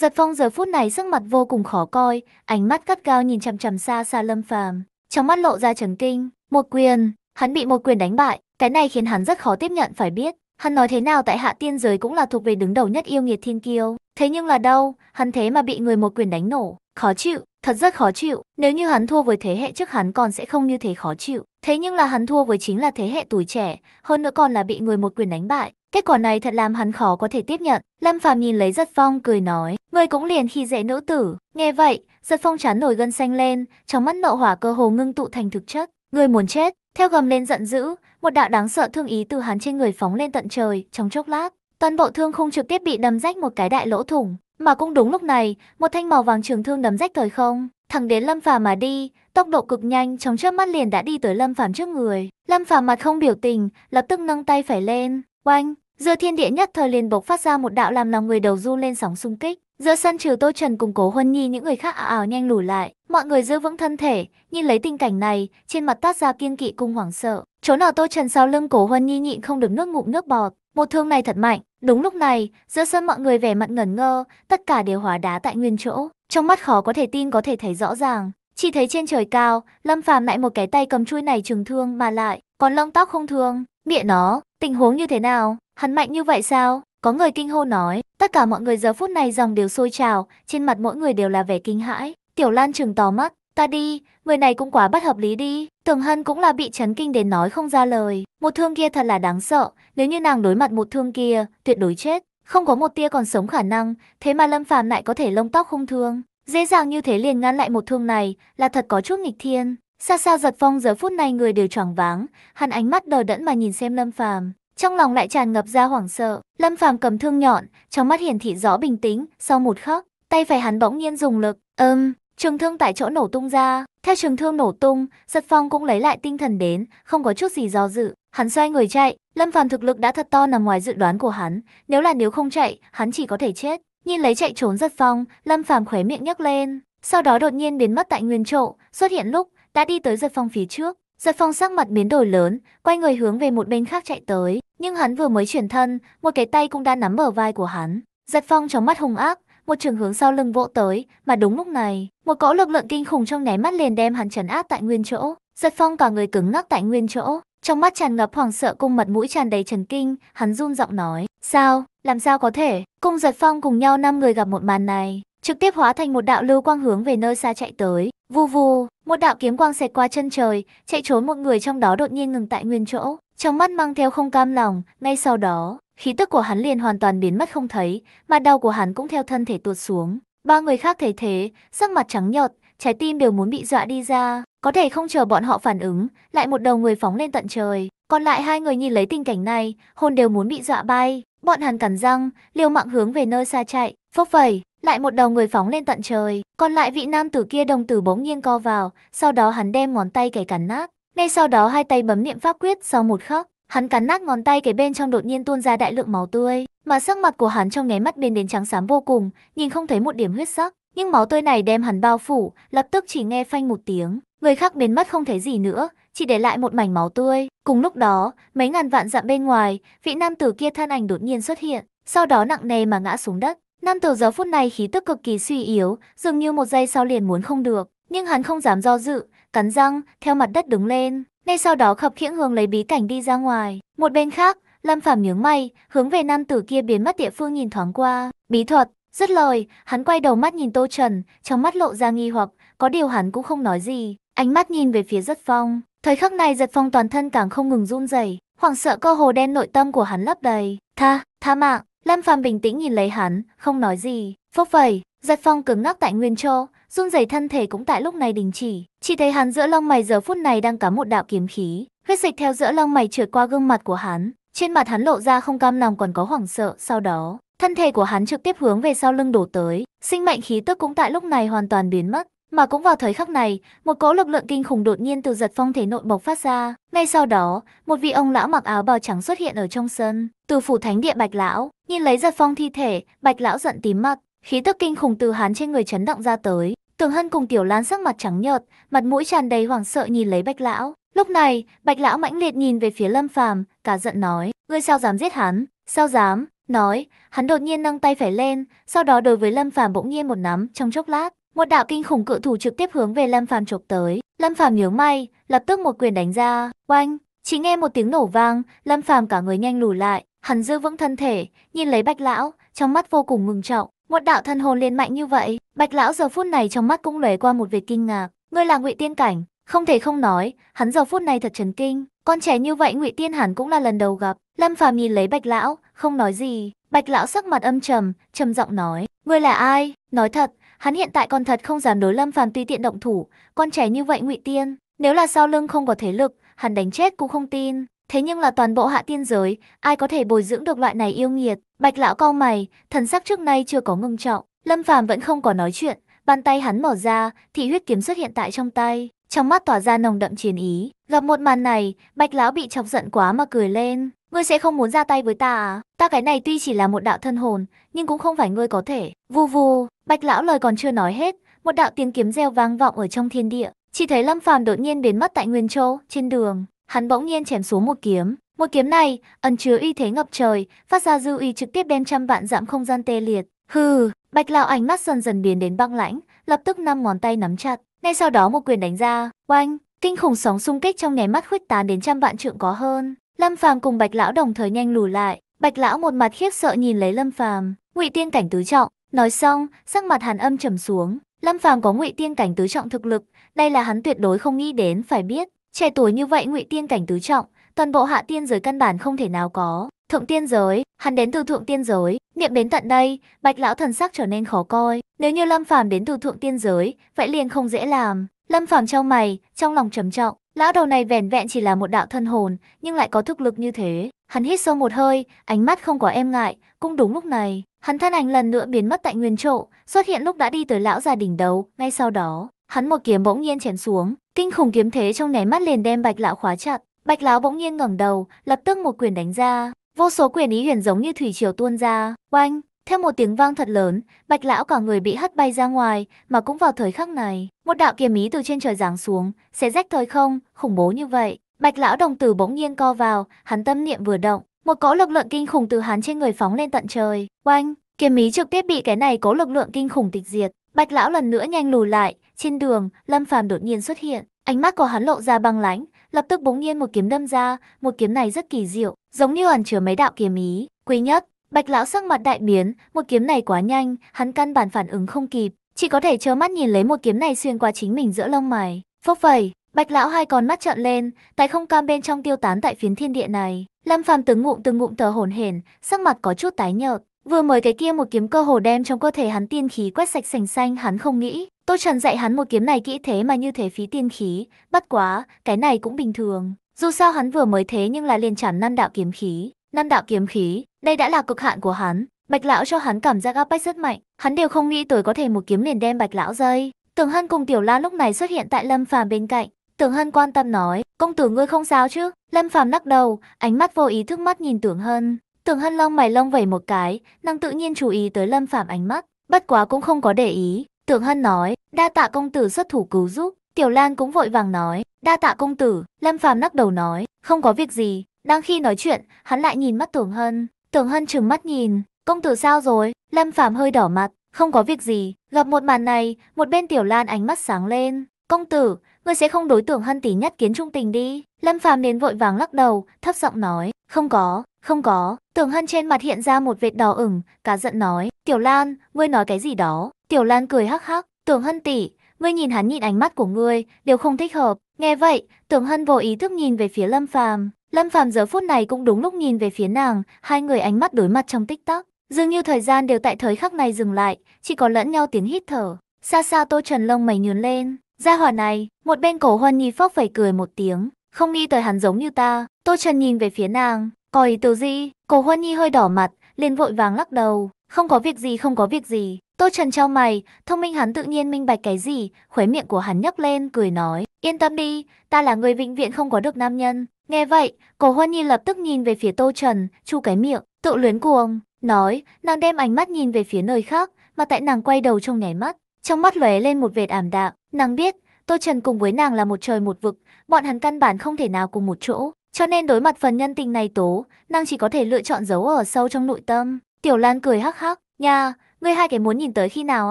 Giật phong giờ phút này sắc mặt vô cùng khó coi, ánh mắt cắt cao nhìn chằm chằm xa xa lâm phàm. Trong mắt lộ ra chấn kinh, một quyền, hắn bị một quyền đánh bại, cái này khiến hắn rất khó tiếp nhận phải biết. Hắn nói thế nào tại hạ tiên giới cũng là thuộc về đứng đầu nhất yêu nghiệt thiên kiêu. Thế nhưng là đâu, hắn thế mà bị người một quyền đánh nổ, khó chịu, thật rất khó chịu. Nếu như hắn thua với thế hệ trước hắn còn sẽ không như thế khó chịu. Thế nhưng là hắn thua với chính là thế hệ tuổi trẻ, hơn nữa còn là bị người một quyền đánh bại. Kết quả này thật làm hắn khó có thể tiếp nhận. Lâm Phàm nhìn lấy Giật Phong cười nói, người cũng liền khi dễ nữ tử. Nghe vậy, Giật Phong chán nổi gân xanh lên, trong mắt nộ hỏa cơ hồ ngưng tụ thành thực chất. Người muốn chết, theo gầm lên giận dữ, một đạo đáng sợ thương ý từ hắn trên người phóng lên tận trời, trong chốc lát, toàn bộ thương không trực tiếp bị đâm rách một cái đại lỗ thủng. Mà cũng đúng lúc này, một thanh màu vàng trường thương đấm rách thời không, thẳng đến Lâm Phàm mà đi, tốc độ cực nhanh trong chớp mắt liền đã đi tới Lâm Phàm trước người. Lâm Phàm mặt không biểu tình, lập tức nâng tay phải lên, oanh, Giữa thiên địa nhất thời liền bộc phát ra một đạo làm lòng người đầu du lên sóng xung kích. Giữa sân trừ Tô Trần cùng Cố Huân Nhi những người khác ảo ảo nhanh lùi lại, mọi người giữ vững thân thể, nhìn lấy tình cảnh này, trên mặt tát ra kiên kỵ cùng hoảng sợ. chỗ nào Tô Trần sau lưng Cố Huân Nhi nhịn không được nước ngụm nước bọt, một thương này thật mạnh. Đúng lúc này, giữa sân mọi người vẻ mặt ngẩn ngơ, tất cả đều hóa đá tại nguyên chỗ, trong mắt khó có thể tin có thể thấy rõ ràng. Chỉ thấy trên trời cao, Lâm Phàm lại một cái tay cầm chui này trừng thương mà lại, còn lông tóc không thương, miệng nó, tình huống như thế nào? Hắn mạnh như vậy sao? Có người kinh hô nói, tất cả mọi người giờ phút này dòng đều sôi trào, trên mặt mỗi người đều là vẻ kinh hãi. Tiểu Lan trừng tò mắt, ta đi, người này cũng quá bất hợp lý đi. Tưởng Hân cũng là bị chấn kinh đến nói không ra lời. Một thương kia thật là đáng sợ, nếu như nàng đối mặt một thương kia, tuyệt đối chết. Không có một tia còn sống khả năng, thế mà Lâm Phàm lại có thể lông tóc không thương. Dễ dàng như thế liền ngăn lại một thương này, là thật có chút nghịch thiên. Xa xa giật phong giờ phút này người đều choáng váng, hắn ánh mắt đờ đẫn mà nhìn xem Lâm Phàm, trong lòng lại tràn ngập ra hoảng sợ. Lâm Phàm cầm thương nhọn, trong mắt hiển thị rõ bình tĩnh, sau một khắc, tay phải hắn bỗng nhiên dùng lực, ầm, trường thương tại chỗ nổ tung ra. Theo trường thương nổ tung, Giật Phong cũng lấy lại tinh thần đến, không có chút gì do dự, hắn xoay người chạy, Lâm Phàm thực lực đã thật to nằm ngoài dự đoán của hắn, nếu là nếu không chạy, hắn chỉ có thể chết. Nhìn lấy chạy trốn Giật Phong, Lâm Phàm khóe miệng nhếch lên, sau đó đột nhiên biến mất tại nguyên chỗ, xuất hiện lúc đã đi tới Giật Phong phía trước. Giật phong sắc mặt biến đổi lớn, quay người hướng về một bên khác chạy tới, nhưng hắn vừa mới chuyển thân, một cái tay cũng đã nắm bờ vai của hắn. Giật phong trong mắt hung ác, một trường hướng sau lưng vỗ tới, mà đúng lúc này, một cỗ lực lượng kinh khủng trong nháy mắt liền đem hắn trấn áp tại nguyên chỗ. Giật phong cả người cứng ngắc tại nguyên chỗ, trong mắt tràn ngập hoảng sợ cung mặt mũi tràn đầy trần kinh, hắn run giọng nói, sao, làm sao có thể, cùng giật phong cùng nhau năm người gặp một màn này, trực tiếp hóa thành một đạo lưu quang hướng về nơi xa chạy tới. Vù vù, một đạo kiếm quang xẹt qua chân trời, chạy trốn một người trong đó đột nhiên ngừng tại nguyên chỗ, trong mắt mang theo không cam lòng, ngay sau đó, khí tức của hắn liền hoàn toàn biến mất không thấy, mà đau của hắn cũng theo thân thể tuột xuống. Ba người khác thấy thế, sắc mặt trắng nhợt, trái tim đều muốn bị dọa đi ra, có thể không chờ bọn họ phản ứng, lại một đầu người phóng lên tận trời, còn lại hai người nhìn lấy tình cảnh này, hồn đều muốn bị dọa bay. Bọn hắn cắn răng, liều mạng hướng về nơi xa chạy, phốc vẩy, lại một đầu người phóng lên tận trời, còn lại vị nam tử kia đồng tử bỗng nhiên co vào, sau đó hắn đem ngón tay kẻ cắn nát. Ngay sau đó hai tay bấm niệm pháp quyết sau một khắc, hắn cắn nát ngón tay cái bên trong đột nhiên tuôn ra đại lượng máu tươi, mà sắc mặt của hắn trong nháy mắt biến đến trắng xám vô cùng, nhìn không thấy một điểm huyết sắc. Nhưng máu tươi này đem hắn bao phủ, lập tức chỉ nghe phanh một tiếng, người khác biến mất không thấy gì nữa, chỉ để lại một mảnh máu tươi. Cùng lúc đó, mấy ngàn vạn dặm bên ngoài, vị nam tử kia thân ảnh đột nhiên xuất hiện, sau đó nặng nề mà ngã xuống đất. Nam tử giờ phút này khí tức cực kỳ suy yếu, dường như một giây sau liền muốn không được, nhưng hắn không dám do dự, cắn răng, theo mặt đất đứng lên, ngay sau đó khập khiễng hướng lấy bí cảnh đi ra ngoài. Một bên khác, Lâm Phàm nhướng mày, hướng về nam tử kia biến mất địa phương nhìn thoáng qua, bí thuật, dứt lời, hắn quay đầu mắt nhìn Tô Trần, trong mắt lộ ra nghi hoặc, có điều hắn cũng không nói gì, ánh mắt nhìn về phía rất phong. Thời khắc này giật phong toàn thân càng không ngừng run rẩy, hoảng sợ cơ hồ đen nội tâm của hắn lấp đầy. Tha, tha mạng, Lâm Phàm bình tĩnh nhìn lấy hắn, không nói gì. Phốc vẩy, giật phong cứng ngắc tại Nguyên chỗ, run rẩy thân thể cũng tại lúc này đình chỉ. Chỉ thấy hắn giữa lông mày giờ phút này đang cắm một đạo kiếm khí, huyết dịch theo giữa lông mày trượt qua gương mặt của hắn. Trên mặt hắn lộ ra không cam lòng còn có hoảng sợ, sau đó, thân thể của hắn trực tiếp hướng về sau lưng đổ tới, sinh mệnh khí tức cũng tại lúc này hoàn toàn biến mất. Mà cũng vào thời khắc này, một cỗ lực lượng kinh khủng đột nhiên từ giật phong thể nội bộc phát ra. Ngay sau đó, một vị ông lão mặc áo bào trắng xuất hiện ở trong sân. Từ phủ thánh địa Bạch Lão, nhìn lấy giật phong thi thể, Bạch Lão giận tím mặt, khí tức kinh khủng từ hán trên người chấn động ra tới. Tường Hân cùng Tiểu Lan sắc mặt trắng nhợt, mặt mũi tràn đầy hoảng sợ nhìn lấy Bạch Lão. Lúc này, Bạch Lão mãnh liệt nhìn về phía Lâm Phàm, cả giận nói, ngươi sao dám giết hắn, sao dám, nói, hắn đột nhiên nâng tay phải lên, sau đó đối với Lâm Phàm bỗng nhiên một nắm trong chốc lát. Một đạo kinh khủng cự thủ trực tiếp hướng về Lâm Phàm chụp tới, Lâm Phàm nhớ may lập tức một quyền đánh ra, oanh, chỉ nghe một tiếng nổ vang, Lâm Phàm cả người nhanh lùi lại, hắn giữ vững thân thể, nhìn lấy Bạch lão, trong mắt vô cùng ngừng trọng. Một đạo thân hồn liên mạnh như vậy, Bạch lão giờ phút này trong mắt cũng lóe qua một vệt kinh ngạc. Ngươi là Ngụy Tiên cảnh, không thể không nói, hắn giờ phút này thật chấn kinh, con trẻ như vậy Ngụy Tiên hẳn cũng là lần đầu gặp. Lâm Phàm nhìn lấy Bạch lão, không nói gì, Bạch lão sắc mặt âm trầm, trầm giọng nói, ngươi là ai? Nói thật, hắn hiện tại còn thật không dám đối Lâm Phàm tùy tiện động thủ, con trẻ như vậy Ngụy Tiên, nếu là sau lưng không có thế lực, hắn đánh chết cũng không tin. Thế nhưng là toàn bộ hạ tiên giới, ai có thể bồi dưỡng được loại này yêu nghiệt? Bạch lão cau mày, thần sắc trước nay chưa có ngưng trọng. Lâm Phàm vẫn không có nói chuyện, bàn tay hắn mở ra, thị huyết kiếm xuất hiện tại trong tay, trong mắt tỏa ra nồng đậm chiến ý. Gặp một màn này, Bạch lão bị chọc giận quá mà cười lên, ngươi sẽ không muốn ra tay với ta à? Ta cái này tuy chỉ là một đạo thân hồn, nhưng cũng không phải ngươi có thể. vù vù Bạch lão lời còn chưa nói hết, một đạo tiếng kiếm reo vang vọng ở trong thiên địa, chỉ thấy Lâm Phàm đột nhiên biến mất tại Nguyên Châu, trên đường, Hắn bỗng nhiên chém xuống một kiếm, một kiếm này ẩn chứa uy thế ngập trời, phát ra dư uy trực tiếp đem trăm vạn dặm không gian tê liệt. Hừ, Bạch lão ánh mắt dần dần biến đến băng lãnh, lập tức năm ngón tay nắm chặt, ngay sau đó một quyền đánh ra, oanh, kinh khủng sóng xung kích trong nháy mắt khuếch tán đến trăm vạn trượng có hơn. Lâm Phàm cùng Bạch lão đồng thời nhanh lùi lại, Bạch lão một mặt khiếp sợ nhìn lấy Lâm Phàm, Ngụy Tiên cảnh tứ trọng, nói xong, sắc mặt Hàn Âm trầm xuống, Lâm Phàm có Ngụy Tiên cảnh tứ trọng thực lực, đây là hắn tuyệt đối không nghĩ đến phải biết, Trẻ tuổi như vậy ngụy tiên cảnh tứ trọng, toàn bộ hạ tiên giới căn bản không thể nào có. Thượng tiên giới, hắn đến từ thượng tiên giới, niệm đến tận đây, Bạch lão thần sắc trở nên khó coi, nếu như Lâm Phàm đến từ thượng tiên giới, vậy liền không dễ làm. Lâm Phàm trao mày, trong lòng trầm trọng, lão đầu này vẻn vẹn chỉ là một đạo thân hồn, nhưng lại có thực lực như thế. Hắn hít sâu một hơi, ánh mắt không có em ngại, cũng đúng lúc này, hắn thân ảnh lần nữa biến mất tại nguyên chỗ, xuất hiện lúc đã đi tới lão gia đỉnh đầu, ngay sau đó, hắn một kiếm bỗng nhiên chém xuống, Kinh khủng kiếm thế trong nháy mắt liền đem Bạch lão khóa chặt, Bạch lão bỗng nhiên ngẩng đầu, lập tức một quyền đánh ra, vô số quyền ý huyền giống như thủy triều tuôn ra, oanh theo một tiếng vang thật lớn, bạch lão cả người bị hất bay ra ngoài, mà cũng vào thời khắc này, một đạo kiếm ý từ trên trời giáng xuống, sẽ rách thời không, khủng bố như vậy. Bạch lão đồng tử bỗng nhiên co vào, hắn tâm niệm vừa động, một cỗ lực lượng kinh khủng từ hắn trên người phóng lên tận trời. Oanh, kiếm ý trực tiếp bị cái này cỗ lực lượng kinh khủng tịch diệt. Bạch lão lần nữa nhanh lùi lại, trên đường, Lâm Phàm đột nhiên xuất hiện, ánh mắt của hắn lộ ra băng lãnh, lập tức bỗng nhiên một kiếm đâm ra, một kiếm này rất kỳ diệu, giống như ẩn chứa mấy đạo kiếm ý, quý nhất. Bạch lão sắc mặt đại biến, một kiếm này quá nhanh, hắn căn bản phản ứng không kịp, chỉ có thể trơ mắt nhìn lấy một kiếm này xuyên qua chính mình giữa lông mày. Phốc vẩy, Bạch lão hai con mắt trợn lên, tại không cam bên trong tiêu tán tại phiến thiên địa này. Lâm Phàm từng ngụm từng ngụm thở hổn hển, sắc mặt có chút tái nhợt. Vừa mới cái kia một kiếm cơ hồ đem trong cơ thể hắn tiên khí quét sạch sành xanh, hắn không nghĩ, Tô Trần dạy hắn một kiếm này kỹ thế mà như thế phí tiên khí, bất quá, cái này cũng bình thường. Dù sao hắn vừa mới thế nhưng là liền chản năm đạo kiếm khí. Năm đạo kiếm khí, đây đã là cực hạn của hắn. Bạch lão cho hắn cảm giác áp bách rất mạnh, hắn đều không nghĩ tới có thể một kiếm liền đem Bạch lão dây. Tưởng Hân cùng Tiểu La lúc này xuất hiện tại Lâm Phàm bên cạnh, Tưởng Hân quan tâm nói, "Công tử ngươi không sao chứ?" Lâm Phàm lắc đầu, ánh mắt vô ý thức mắt nhìn Tưởng Hân. Tưởng Hân lông mày lông vẩy một cái, nàng tự nhiên chú ý tới Lâm Phàm ánh mắt, bất quá cũng không có để ý, Tưởng Hân nói, đa tạ công tử xuất thủ cứu giúp. Tiểu Lan cũng vội vàng nói, đa tạ công tử. Lâm Phàm lắc đầu nói, không có việc gì. Đang khi nói chuyện, hắn lại nhìn mắt Tưởng Hân. Tưởng Hân trừng mắt nhìn, công tử sao rồi? Lâm Phàm hơi đỏ mặt, không có việc gì. Gặp một màn này, một bên Tiểu Lan ánh mắt sáng lên. Công tử, ngươi sẽ không đối tưởng hân tí nhất kiến trung tình đi. Lâm Phàm đến vội vàng lắc đầu, thấp giọng nói, không có, không có. Tưởng hân trên mặt hiện ra một vệt đỏ ửng, cá giận nói, Tiểu Lan, ngươi nói cái gì đó. Tiểu Lan cười hắc hắc, tưởng hân tỷ, ngươi nhìn hắn nhìn ánh mắt của ngươi, đều không thích hợp. Nghe vậy, tưởng hân vô ý thức nhìn về phía Lâm Phàm. Lâm Phàm giờ phút này cũng đúng lúc nhìn về phía nàng, hai người ánh mắt đối mặt trong tích tắc. Dường như thời gian đều tại thời khắc này dừng lại, chỉ có lẫn nhau tiếng hít thở. Xa xa Tô Trần lông mày nhướng lên. Gia hỏa này, một bên cổ huân nhi phóc phải cười một tiếng. Không nghĩ tới hắn giống như ta. Tô Trần nhìn về phía nàng, có ý từ gì? Cổ huân nhi hơi đỏ mặt, liền vội vàng lắc đầu. Không có việc gì không có việc gì. Tô Trần trao mày, thông minh hắn tự nhiên minh bạch cái gì, khuấy miệng của hắn nhấc lên, cười nói, yên tâm đi, ta là người vĩnh viễn không có được nam nhân. Nghe vậy, cổ huân nhi lập tức nhìn về phía Tô Trần, chu cái miệng, tự luyến cuồng, nói, nàng đem ánh mắt nhìn về phía nơi khác, mà tại nàng quay đầu trong nháy mắt, trong mắt lóe lên một vệt ảm đạm, nàng biết, Tô Trần cùng với nàng là một trời một vực, bọn hắn căn bản không thể nào cùng một chỗ, cho nên đối mặt phần nhân tình này tố, nàng chỉ có thể lựa chọn giấu ở sâu trong nội tâm. Tiểu Lan cười hắc hắc, nha, ngươi hai cái muốn nhìn tới khi nào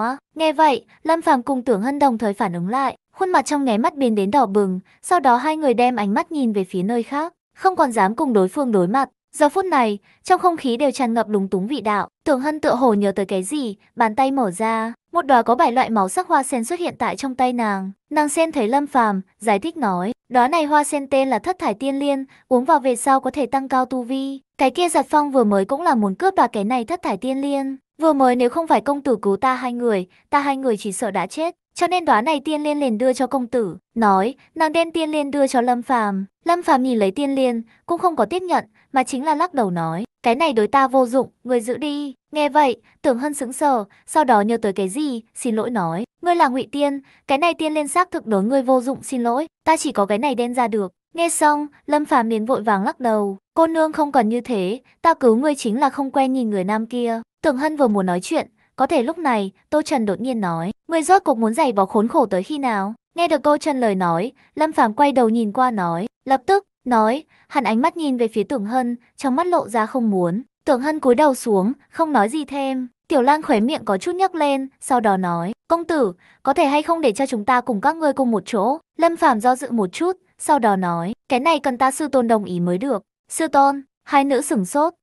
á? Nghe vậy, Lâm Phàm cùng Tưởng Hân đồng thời phản ứng lại, khuôn mặt trong nháy mắt biến đến đỏ bừng, sau đó hai người đem ánh mắt nhìn về phía nơi khác, không còn dám cùng đối phương đối mặt. Giờ phút này, trong không khí đều tràn ngập lúng túng vị đạo, Tưởng Hân tựa hồ nhớ tới cái gì, bàn tay mở ra, một đóa có bảy loại màu sắc hoa sen xuất hiện tại trong tay nàng. Nàng sen thấy Lâm Phàm, giải thích nói, đóa này hoa sen tên là Thất thải tiên liên, uống vào về sau có thể tăng cao tu vi. Cái kia giật phong vừa mới cũng là muốn cướp đoạt cái này Thất thải tiên liên, Vừa mới nếu không phải công tử cứu ta hai người, ta hai người chỉ sợ đã chết. Cho nên đóa này tiên liên liền đưa cho công tử, nói, nàng đem tiên liên đưa cho Lâm Phàm. Lâm Phàm nhìn lấy tiên liên, cũng không có tiếp nhận, mà chính là lắc đầu nói, cái này đối ta vô dụng, người giữ đi. Nghe vậy, Tưởng Hân sững sờ, sau đó nhớ tới cái gì, xin lỗi nói, ngươi là ngụy tiên, cái này tiên liên xác thực đối ngươi vô dụng xin lỗi, ta chỉ có cái này đem ra được. Nghe xong, Lâm Phàm liền vội vàng lắc đầu, cô nương không cần như thế, ta cứu ngươi chính là không quen nhìn người nam kia. Tưởng Hân vừa muốn nói chuyện, có thể lúc này, Tô Trần đột nhiên nói, người rốt cuộc muốn giày vò khốn khổ tới khi nào? Nghe được Tô Trần lời nói, Lâm Phàm quay đầu nhìn qua nói, lập tức, nói, hắn ánh mắt nhìn về phía Tưởng Hân, trong mắt lộ ra không muốn. Tưởng Hân cúi đầu xuống, không nói gì thêm. Tiểu Lan khóe miệng có chút nhấc lên, sau đó nói, công tử, có thể hay không để cho chúng ta cùng các ngươi cùng một chỗ? Lâm Phàm do dự một chút, sau đó nói, cái này cần ta sư tôn đồng ý mới được. Sư tôn, hai nữ sửng sốt,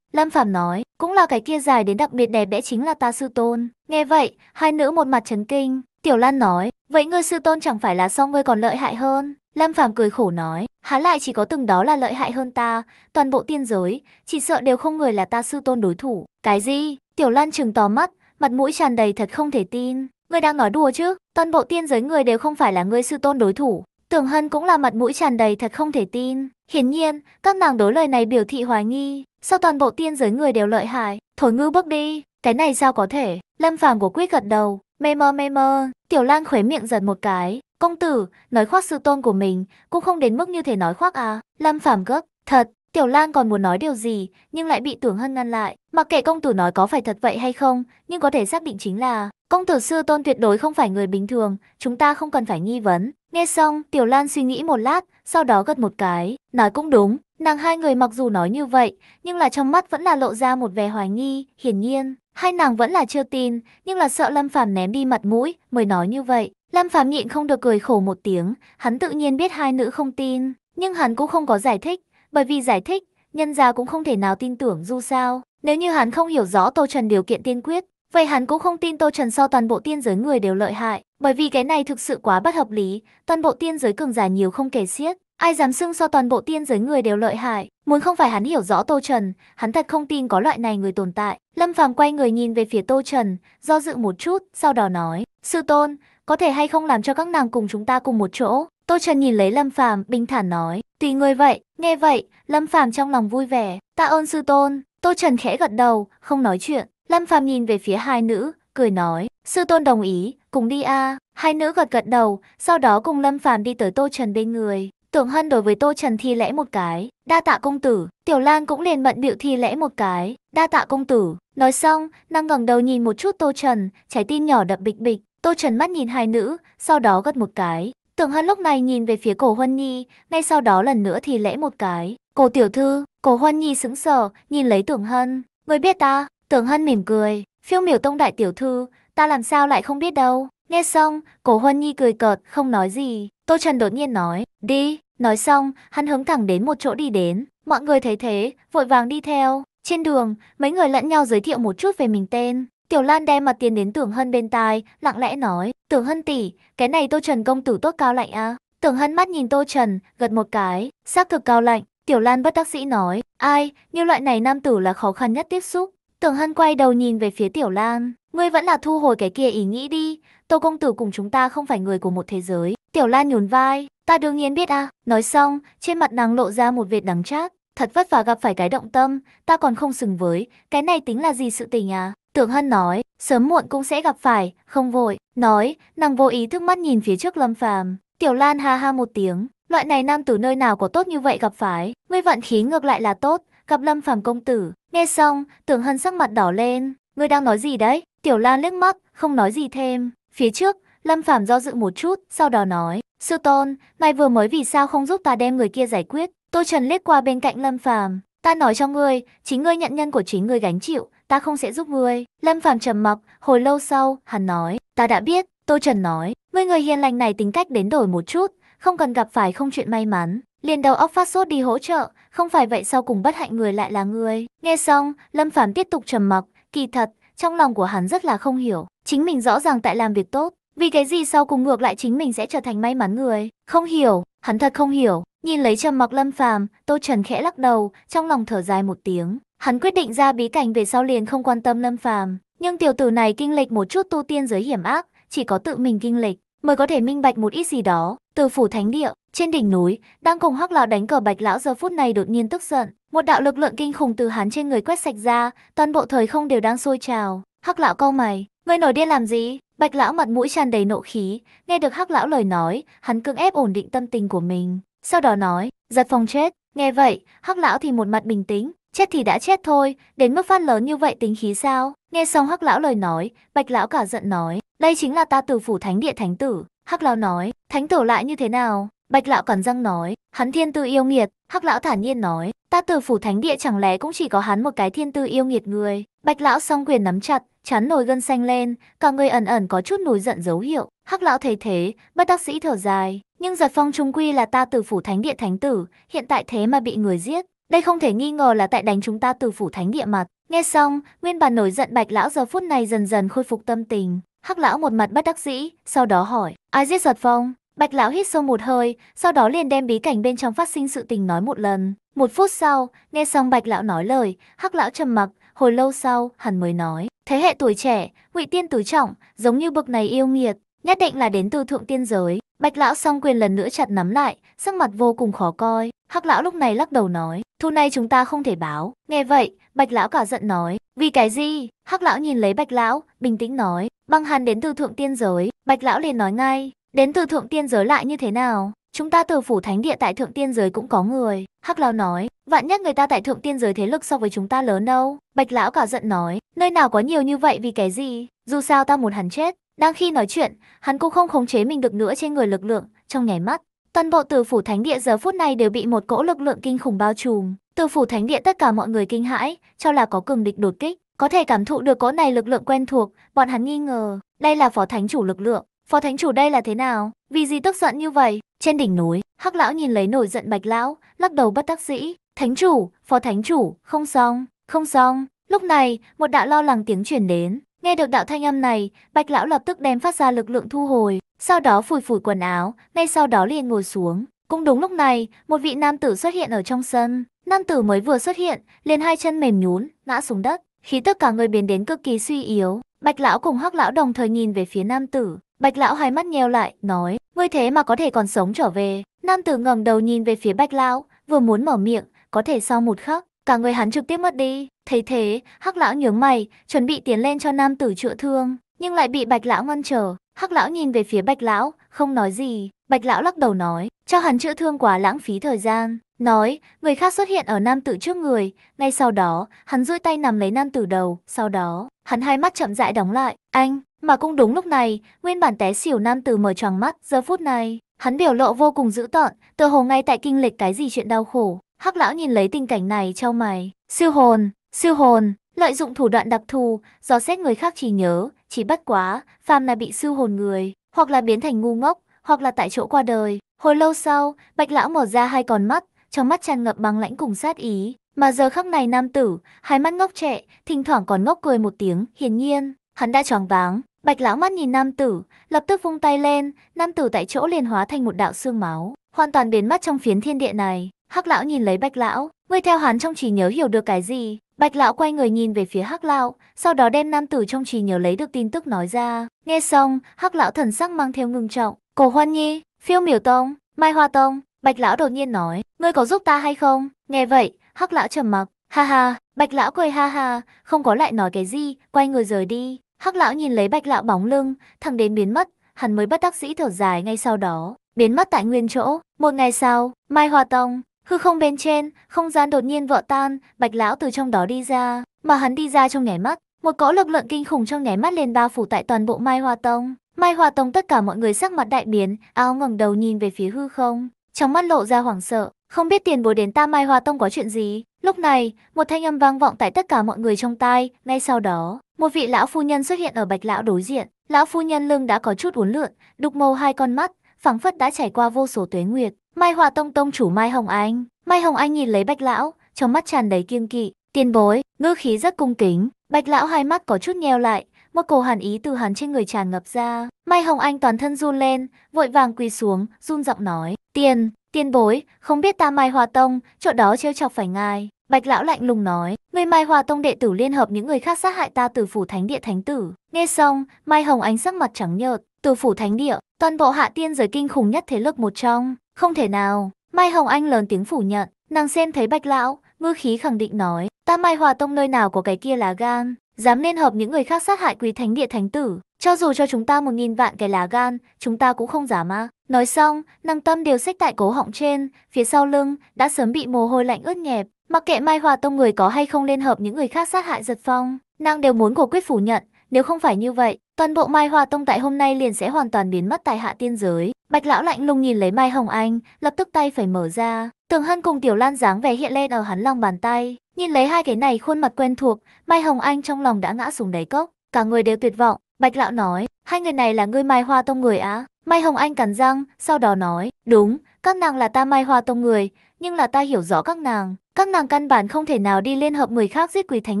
Lâm Phàm nói, cũng là cái kia dài đến đặc biệt đẹp đẽ chính là ta sư tôn. Nghe vậy, hai nữ một mặt chấn kinh. Tiểu Lan nói, vậy ngươi sư tôn chẳng phải là so ngươi còn lợi hại hơn. Lâm Phàm cười khổ nói, há lại chỉ có từng đó là lợi hại hơn ta, toàn bộ tiên giới, chỉ sợ đều không người là ta sư tôn đối thủ. Cái gì? Tiểu Lan trừng tò mắt, mặt mũi tràn đầy thật không thể tin. Ngươi đang nói đùa chứ, toàn bộ tiên giới người đều không phải là ngươi sư tôn đối thủ. Tưởng Hân cũng là mặt mũi tràn đầy thật không thể tin. Hiển nhiên, các nàng đối lời này biểu thị hoài nghi, Sao toàn bộ tiên giới người đều lợi hại? Thổi ngư bước đi, cái này sao có thể? Lâm Phàm của quyết gật đầu, mê mơ mê mơ, Tiểu Lan khuấy miệng giật một cái. Công tử, nói khoác sư tôn của mình, cũng không đến mức như thể nói khoác à. Lâm Phàm gấp, thật, Tiểu Lan còn muốn nói điều gì, nhưng lại bị Tưởng Hân ngăn lại. Mặc kệ công tử nói có phải thật vậy hay không, nhưng có thể xác định chính là, công tử sư tôn tuyệt đối không phải người bình thường, chúng ta không cần phải nghi vấn. Nghe xong, Tiểu Lan suy nghĩ một lát, sau đó gật một cái, nói cũng đúng, Nàng hai người mặc dù nói như vậy, nhưng là trong mắt vẫn là lộ ra một vẻ hoài nghi, hiển nhiên, hai nàng vẫn là chưa tin, nhưng là sợ Lâm Phàm ném đi mặt mũi, mới nói như vậy. Lâm Phàm nhịn không được cười khổ một tiếng, hắn tự nhiên biết hai nữ không tin, nhưng hắn cũng không có giải thích, bởi vì giải thích, nhân gia cũng không thể nào tin tưởng dù sao. Nếu như hắn không hiểu rõ Tô Trần điều kiện tiên quyết, vậy hắn cũng không tin Tô Trần so toàn bộ tiên giới người đều lợi hại, bởi vì cái này thực sự quá bất hợp lý, toàn bộ tiên giới cường giả nhiều không kể xiết, Ai dám xưng so toàn bộ tiên giới người đều lợi hại, muốn không phải hắn hiểu rõ Tô Trần, hắn thật không tin có loại này người tồn tại. Lâm Phàm quay người nhìn về phía Tô Trần, do dự một chút, sau đó nói, Sư Tôn, có thể hay không làm cho các nàng cùng chúng ta cùng một chỗ? Tô Trần nhìn lấy Lâm Phàm bình thản nói, tùy người vậy, nghe vậy, Lâm Phàm trong lòng vui vẻ, tạ ơn Sư Tôn. Tô Trần khẽ gật đầu, không nói chuyện. Lâm Phàm nhìn về phía hai nữ, cười nói, Sư Tôn đồng ý, cùng đi a Hai nữ gật gật đầu, sau đó cùng Lâm Phàm đi tới Tô Trần bên người. Tưởng Hân đối với Tô Trần thi lễ một cái, đa tạ công tử, Tiểu Lan cũng liền mận bịu thi lễ một cái, đa tạ công tử. Nói xong, nàng ngẩng đầu nhìn một chút Tô Trần, trái tim nhỏ đập bịch bịch, Tô Trần mắt nhìn hai nữ, sau đó gật một cái. Tưởng Hân lúc này nhìn về phía cổ Huân Nhi, ngay sau đó lần nữa thi lễ một cái. Cổ tiểu thư, cổ Huân Nhi sững sờ, nhìn lấy Tưởng Hân. Người biết ta, Tưởng Hân mỉm cười, phiêu miểu tông đại tiểu thư, ta làm sao lại không biết đâu. Nghe xong, cổ Huân Nhi cười cợt, không nói gì. Tô Trần đột nhiên nói, đi, Nói xong, hắn hướng thẳng đến một chỗ đi đến. Mọi người thấy thế, vội vàng đi theo. Trên đường, mấy người lẫn nhau giới thiệu một chút về mình tên. Tiểu Lan đe mặt tiền đến Tưởng Hân bên tai, lặng lẽ nói, Tưởng Hân tỷ, cái này Tô Trần công tử tốt cao lạnh à? Tưởng Hân mắt nhìn Tô Trần, gật một cái, xác thực cao lạnh. Tiểu Lan bất đắc dĩ nói, ai, như loại này nam tử là khó khăn nhất tiếp xúc. Tưởng Hân quay đầu nhìn về phía Tiểu Lan, ngươi vẫn là thu hồi cái kia ý nghĩ đi, Tô công tử cùng chúng ta không phải người của một thế giới. Tiểu Lan nhún vai, Ta đương nhiên biết a Nói xong, trên mặt nàng lộ ra một vệt đắng chát. Thật vất vả gặp phải cái động tâm, ta còn không sừng với, cái này tính là gì sự tình à? Tưởng Hân nói, sớm muộn cũng sẽ gặp phải, không vội. Nói, nàng vô ý thức mắt nhìn phía trước Lâm Phàm. Tiểu Lan ha ha một tiếng, loại này nam tử nơi nào có tốt như vậy gặp phải, ngươi vận khí ngược lại là tốt, gặp Lâm Phàm công tử. Nghe xong, Tưởng Hân sắc mặt đỏ lên, ngươi đang nói gì đấy? Tiểu Lan liếc mắt, không nói gì thêm. Phía trước, Lâm Phàm do dự một chút, sau đó nói, Sư tôn, mày vừa mới vì sao không giúp ta đem người kia giải quyết? Tô Trần liếc qua bên cạnh Lâm Phàm, ta nói cho ngươi, chính ngươi nhận nhân của chính ngươi gánh chịu, ta không sẽ giúp ngươi. Lâm Phàm trầm mặc, hồi lâu sau, hắn nói, ta đã biết. Tô Trần nói, ngươi người hiền lành này tính cách đến đổi một chút, không cần gặp phải không chuyện may mắn, liền đầu óc phát sốt đi hỗ trợ, không phải vậy sau cùng bất hạnh người lại là ngươi. Nghe xong, Lâm Phàm tiếp tục trầm mặc, kỳ thật, trong lòng của hắn rất là không hiểu, chính mình rõ ràng tại làm việc tốt, vì cái gì sau cùng ngược lại chính mình sẽ trở thành may mắn người? Không hiểu, hắn thật không hiểu. Nhìn lấy trầm mặc lâm phàm, Tô Trần khẽ lắc đầu, trong lòng thở dài một tiếng. Hắn quyết định ra bí cảnh về sau liền không quan tâm lâm phàm. Nhưng tiểu tử này kinh lịch một chút tu tiên giới hiểm ác, chỉ có tự mình kinh lịch mới có thể minh bạch một ít gì đó. Từ phủ thánh địa, trên đỉnh núi, đang cùng hắc lão đánh cờ bạch lão giờ phút này đột nhiên tức giận. Một đạo lực lượng kinh khủng từ hắn trên người quét sạch ra, toàn bộ thời không đều đang sôi trào. Hắc lão cau mày, ngươi nổi điên làm gì? Bạch lão mặt mũi tràn đầy nộ khí, nghe được hắc lão lời nói, hắn cưỡng ép ổn định tâm tình của mình. Sau đó nói, giật phòng chết, nghe vậy, hắc lão thì một mặt bình tĩnh, chết thì đã chết thôi, đến mức phát lớn như vậy tính khí sao? Nghe xong hắc lão lời nói, bạch lão cả giận nói, đây chính là ta từ phủ thánh địa thánh tử. Hắc lão nói, thánh tử lại như thế nào? Bạch lão còn răng nói, hắn thiên tư yêu nghiệt, hắc lão thản nhiên nói, Ta tử phủ thánh địa chẳng lẽ cũng chỉ có hắn một cái thiên tư yêu nghiệt người. Bạch lão song quyền nắm chặt, chán nổi gân xanh lên, cả người ẩn ẩn có chút nổi giận dấu hiệu. Hắc lão thấy thế, bất đắc sĩ thở dài. Nhưng giật phong trung quy là ta tử phủ thánh địa thánh tử, hiện tại thế mà bị người giết. Đây không thể nghi ngờ là tại đánh chúng ta tử phủ thánh địa mặt. Nghe xong, nguyên bản nổi giận bạch lão giờ phút này dần dần khôi phục tâm tình. Hắc lão một mặt bất đắc dĩ, sau đó hỏi, ai giết giật phong? Bạch lão hít sâu một hơi, sau đó liền đem bí cảnh bên trong phát sinh sự tình nói một lần. Một phút sau, nghe xong Bạch lão nói lời, Hắc lão trầm mặc, hồi lâu sau hắn mới nói, thế hệ tuổi trẻ, Ngụy Tiên tứ trọng, giống như bậc này yêu nghiệt, nhất định là đến từ thượng tiên giới. Bạch lão song quyền lần nữa chặt nắm lại, sắc mặt vô cùng khó coi. Hắc lão lúc này lắc đầu nói, thu này chúng ta không thể báo. Nghe vậy, Bạch lão cả giận nói, vì cái gì? Hắc lão nhìn lấy Bạch lão, bình tĩnh nói, băng hàn đến từ thượng tiên giới. Bạch lão liền nói ngay, đến từ thượng tiên giới lại như thế nào? Chúng ta từ phủ thánh địa tại thượng tiên giới cũng có người. Hắc Lao nói, vạn nhất người ta tại thượng tiên giới thế lực so với chúng ta lớn đâu. Bạch Lão cả giận nói, nơi nào có nhiều như vậy vì cái gì, dù sao ta muốn hắn chết. Đang khi nói chuyện, hắn cũng không khống chế mình được nữa trên người lực lượng, trong nháy mắt. Toàn bộ từ phủ thánh địa giờ phút này đều bị một cỗ lực lượng kinh khủng bao trùm. Từ phủ thánh địa tất cả mọi người kinh hãi, cho là có cường địch đột kích. Có thể cảm thụ được cỗ này lực lượng quen thuộc, bọn hắn nghi ngờ, đây là phó thánh chủ lực lượng. Phó thánh chủ đây là thế nào? Vì gì tức giận như vậy? Trên đỉnh núi, Hắc lão nhìn lấy nổi giận Bạch lão, lắc đầu bất đắc dĩ, "Thánh chủ, phó thánh chủ, không xong, không xong." Lúc này, một đạo lo lắng tiếng truyền đến, nghe được đạo thanh âm này, Bạch lão lập tức đem phát ra lực lượng thu hồi, sau đó phủi phủi quần áo, ngay sau đó liền ngồi xuống. Cũng đúng lúc này, một vị nam tử xuất hiện ở trong sân. Nam tử mới vừa xuất hiện, liền hai chân mềm nhún, ngã xuống đất, khí tất cả người biến đến cực kỳ suy yếu. Bạch lão cùng Hắc lão đồng thời nhìn về phía nam tử, Bạch lão hai mắt nheo lại, nói, ngươi thế mà có thể còn sống trở về. Nam tử ngẩng đầu nhìn về phía bạch lão, vừa muốn mở miệng, có thể sau một khắc, cả người hắn trực tiếp mất đi. Thấy thế, hắc lão nhướng mày, chuẩn bị tiến lên cho nam tử chữa thương, nhưng lại bị bạch lão ngăn trở. Hắc lão nhìn về phía bạch lão, không nói gì. Bạch lão lắc đầu nói, cho hắn chữa thương quá lãng phí thời gian. Nói, người khác xuất hiện ở nam tử trước người, ngay sau đó, hắn duỗi tay nằm lấy nam tử đầu, sau đó, hắn hai mắt chậm rãi đóng lại. Anh, mà cũng đúng lúc này, nguyên bản té xỉu nam tử mở choàng mắt, giờ phút này, hắn biểu lộ vô cùng dữ tợn, tựa hồ ngay tại kinh lịch cái gì chuyện đau khổ. Hắc lão nhìn lấy tình cảnh này trao mày, siêu hồn, siêu hồn, lợi dụng thủ đoạn đặc thù, do xét người khác chỉ nhớ, chỉ bất quá, phàm là bị siêu hồn người, hoặc là biến thành ngu ngốc, hoặc là tại chỗ qua đời. Hồi lâu sau, bạch lão mở ra hai con mắt, trong mắt tràn ngập băng lãnh cùng sát ý. Mà giờ khắc này nam tử, hai mắt ngốc trệ, thỉnh thoảng còn ngốc cười một tiếng, hiển nhiên, hắn đã choáng váng, Bạch lão mắt nhìn nam tử, lập tức vung tay lên, nam tử tại chỗ liền hóa thành một đạo xương máu, hoàn toàn biến mất trong phiến thiên địa này. Hắc lão nhìn lấy Bạch lão, ngươi theo hắn trong trí nhớ hiểu được cái gì? Bạch lão quay người nhìn về phía Hắc lão, sau đó đem nam tử trong trí nhớ lấy được tin tức nói ra. Nghe xong, Hắc lão thần sắc mang theo ngưng trọng, "Cổ Hoan Nhi, Phiêu Miểu Tông, Mai Hoa Tông." Bạch lão đột nhiên nói, "Ngươi có giúp ta hay không?" Nghe vậy, Hắc lão trầm mặc, "Ha ha." Bạch lão cười ha ha, không có lại nói cái gì, quay người rời đi. Hắc lão nhìn lấy bạch lão bóng lưng, thẳng đến biến mất, hắn mới bắt đắc sĩ thở dài ngay sau đó, biến mất tại nguyên chỗ. Một ngày sau, Mai Hoa Tông, hư không bên trên, không gian đột nhiên vỡ tan, bạch lão từ trong đó đi ra, mà hắn đi ra trong nháy mắt, một cỗ lực lượng kinh khủng trong nháy mắt lên bao phủ tại toàn bộ Mai Hoa Tông. Mai Hoa Tông tất cả mọi người sắc mặt đại biến, áo ngẩng đầu nhìn về phía hư không, trong mắt lộ ra hoảng sợ, không biết tiền bối đến ta Mai Hoa Tông có chuyện gì. Lúc này, một thanh âm vang vọng tại tất cả mọi người trong tai, ngay sau đó, một vị lão phu nhân xuất hiện ở bạch lão đối diện. Lão phu nhân lưng đã có chút uốn lượn, đục màu hai con mắt, phảng phất đã trải qua vô số tuế nguyệt. Mai Hòa Tông Tông chủ Mai Hồng Anh. Mai Hồng Anh nhìn lấy bạch lão, trong mắt tràn đầy kiêng kỵ, tiền bối, ngư khí rất cung kính. Bạch lão hai mắt có chút nheo lại, một cổ hàn ý từ hắn trên người tràn ngập ra. Mai Hồng Anh toàn thân run lên, vội vàng quỳ xuống, run giọng nói, tiền, Tiên bối, không biết ta Mai Hòa Tông, chỗ đó trêu chọc phải ngài. Bạch lão lạnh lùng nói, người Mai Hòa Tông đệ tử liên hợp những người khác sát hại ta từ phủ thánh địa thánh tử. Nghe xong, Mai Hồng Ánh sắc mặt trắng nhợt, từ phủ thánh địa, toàn bộ hạ tiên giới kinh khủng nhất thế lực một trong. Không thể nào, Mai Hồng Anh lớn tiếng phủ nhận, nàng xem thấy bạch lão, ngư khí khẳng định nói, ta Mai Hòa Tông nơi nào có cái kia lá gan, dám liên hợp những người khác sát hại quý thánh địa thánh tử. Cho dù cho chúng ta một nghìn vạn cái lá gan, chúng ta cũng không dám á. Nói xong, năng tâm đều xách tại cổ họng trên, phía sau lưng, đã sớm bị mồ hôi lạnh ướt nhẹp. Mặc kệ Mai Hòa Tông người có hay không liên hợp những người khác sát hại giật phong, nàng đều muốn cổ quyết phủ nhận, nếu không phải như vậy, toàn bộ Mai Hòa Tông tại hôm nay liền sẽ hoàn toàn biến mất tại hạ tiên giới. Bạch lão lạnh lùng nhìn lấy Mai Hồng Anh, lập tức tay phải mở ra, Tường Hân cùng Tiểu Lan dáng vẻ hiện lên ở hắn lòng bàn tay. Nhìn lấy hai cái này khuôn mặt quen thuộc, Mai Hồng Anh trong lòng đã ngã xuống đáy cốc, cả người đều tuyệt vọng. Bạch lão nói, hai người này là ngươi Mai Hoa Tông người á? Mai Hồng Anh cắn răng, sau đó nói, đúng, các nàng là ta Mai Hoa Tông người, nhưng là ta hiểu rõ các nàng. Các nàng căn bản không thể nào đi liên hợp người khác giết quỷ thánh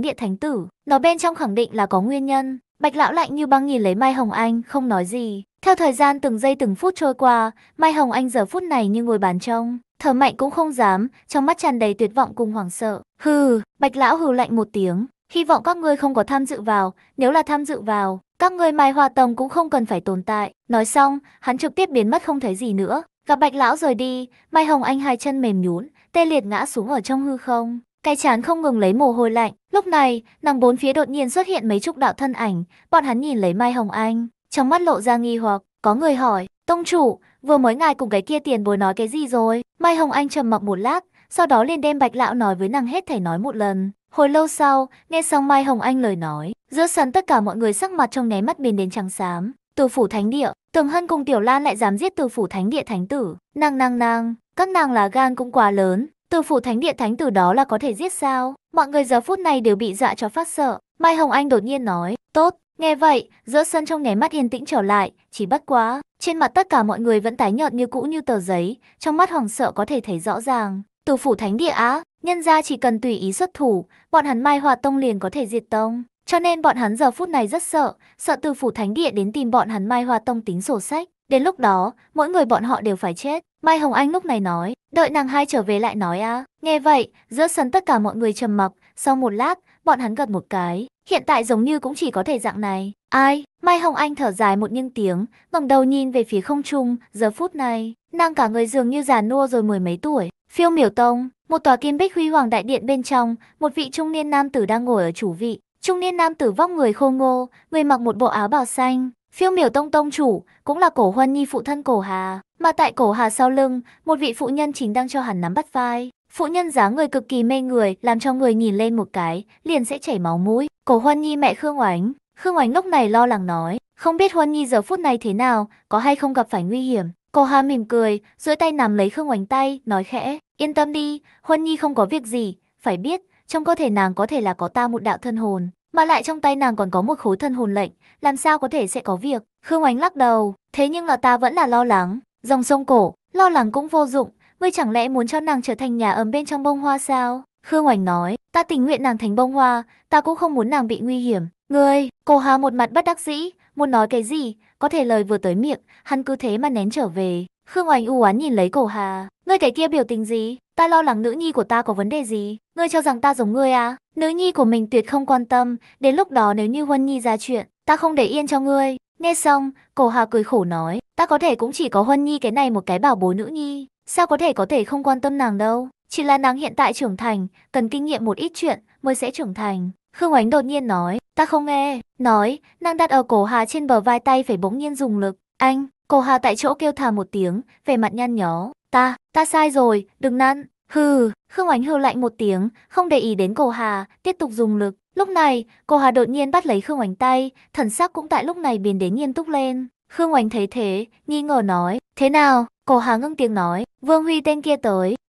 địa thánh tử. Nó bên trong khẳng định là có nguyên nhân. Bạch lão lạnh như băng nhìn lấy Mai Hồng Anh, không nói gì. Theo thời gian từng giây từng phút trôi qua, Mai Hồng Anh giờ phút này như ngồi bàn trong. Thở mạnh cũng không dám, trong mắt tràn đầy tuyệt vọng cùng hoảng sợ. Hừ, bạch lão hừ lạnh một tiếng. Hy vọng các ngươi không có tham dự vào, nếu là tham dự vào, các người mai hòa tông cũng không cần phải tồn tại. Nói xong, hắn trực tiếp biến mất không thấy gì nữa. Gặp bạch lão rồi đi, Mai Hồng Anh hai chân mềm nhún, tê liệt ngã xuống ở trong hư không. Cái chán không ngừng lấy mồ hôi lạnh. Lúc này, nàng bốn phía đột nhiên xuất hiện mấy chục đạo thân ảnh. Bọn hắn nhìn lấy Mai Hồng Anh, trong mắt lộ ra nghi hoặc. Có người hỏi, Tông chủ, vừa mới ngài cùng cái kia tiền bối nói cái gì rồi? Mai Hồng Anh trầm mặc một lát, sau đó liền đem bạch lão nói với nàng hết thảy nói một lần. Hồi lâu sau, nghe xong Mai Hồng Anh lời nói, Giữa sân tất cả mọi người sắc mặt trong nháy mắt biến đến trắng xám. Từ phủ thánh địa, Tường Hân cùng Tiểu Lan lại dám giết từ phủ thánh địa thánh tử. Nàng nàng nàng, các nàng là gan cũng quá lớn. Từ phủ thánh địa thánh tử đó là có thể giết sao? Mọi người giờ phút này đều bị dọa cho phát sợ. Mai Hồng Anh đột nhiên nói, tốt. Nghe vậy, giữa sân trong nháy mắt yên tĩnh trở lại, chỉ bất quá. Trên mặt tất cả mọi người vẫn tái nhợt như cũ như tờ giấy, trong mắt hoàng sợ có thể thấy rõ ràng. Từ phủ thánh địa á, nhân ra chỉ cần tùy ý xuất thủ, bọn hắn Mai Hòa Tông liền có thể diệt tông. Cho nên bọn hắn giờ phút này rất sợ, sợ từ phủ thánh địa đến tìm bọn hắn Mai Hoa Tông tính sổ sách. Đến lúc đó, mỗi người bọn họ đều phải chết. Mai Hồng Anh lúc này nói, đợi nàng hai trở về lại nói a. Nghe vậy, giữa sân tất cả mọi người trầm mặc, sau một lát, bọn hắn gật một cái. Hiện tại giống như cũng chỉ có thể dạng này. Ai? Mai Hồng Anh thở dài một nhưng tiếng, ngẩng đầu nhìn về phía không trung, giờ phút này, nàng cả người dường như già nua rồi mười mấy tuổi. Phiêu miểu tông, một tòa kim bích huy hoàng đại điện bên trong, một vị trung niên nam tử đang ngồi ở chủ vị, Trung niên nam tử vóc người khô ngô, người mặc một bộ áo bào xanh, phiêu miểu tông tông chủ, cũng là cổ huân nhi phụ thân cổ hà. Mà tại cổ hà sau lưng, một vị phụ nhân chính đang cho hắn nắm bắt vai. Phụ nhân dáng người cực kỳ mê người, làm cho người nhìn lên một cái, liền sẽ chảy máu mũi. Cổ huân nhi mẹ Khương Oánh. Khương Oánh lúc này lo lắng nói, không biết huân nhi giờ phút này thế nào, có hay không gặp phải nguy hiểm. Cổ Hà mỉm cười, duỗi tay nắm lấy Khương Oánh tay, nói khẽ, yên tâm đi, Huân Nhi không có việc gì, phải biết, trong cơ thể nàng có thể là có ta một đạo thân hồn, mà lại trong tay nàng còn có một khối thân hồn lệnh, làm sao có thể sẽ có việc. Khương Oánh lắc đầu, thế nhưng là ta vẫn là lo lắng, dòng sông cổ, lo lắng cũng vô dụng, ngươi chẳng lẽ muốn cho nàng trở thành nhà ấm bên trong bông hoa sao? Khương Oánh nói, ta tình nguyện nàng thành bông hoa, ta cũng không muốn nàng bị nguy hiểm. Ngươi, cô Hà một mặt bất đắc dĩ, muốn nói cái gì, có thể lời vừa tới miệng, hắn cứ thế mà nén trở về. Khương Oánh u oán nhìn lấy cổ Hà, ngươi cái kia biểu tình gì, ta lo lắng nữ nhi của ta có vấn đề gì, Ngươi cho rằng ta giống ngươi à? Nữ nhi của mình tuyệt không quan tâm, đến lúc đó nếu như Huân Nhi ra chuyện, ta không để yên cho ngươi. Nghe xong, cổ hà cười khổ nói, ta có thể cũng chỉ có Huân Nhi cái này một cái bảo bối nữ nhi, sao có thể có thể không quan tâm nàng đâu. Chỉ là nàng hiện tại trưởng thành, cần kinh nghiệm một ít chuyện mới sẽ trưởng thành. Khương Ánh đột nhiên nói, ta không nghe. Nói, nàng đặt ở cổ hà trên bờ vai tay phải bỗng nhiên dùng lực. Anh, cổ hà tại chỗ kêu thà một tiếng, về mặt nhăn nhó. Ta, ta sai rồi, đừng năn. Hừ, Khương Oánh hừ lạnh một tiếng, không để ý đến cổ Hà, tiếp tục dùng lực. Lúc này, cổ Hà đột nhiên bắt lấy Khương Oánh tay, thần sắc cũng tại lúc này biến đến nghiêm túc lên. Khương Oánh thấy thế, nghi ngờ nói, thế nào? Cổ Hà ngưng tiếng nói, Vương Huy tên kia tới.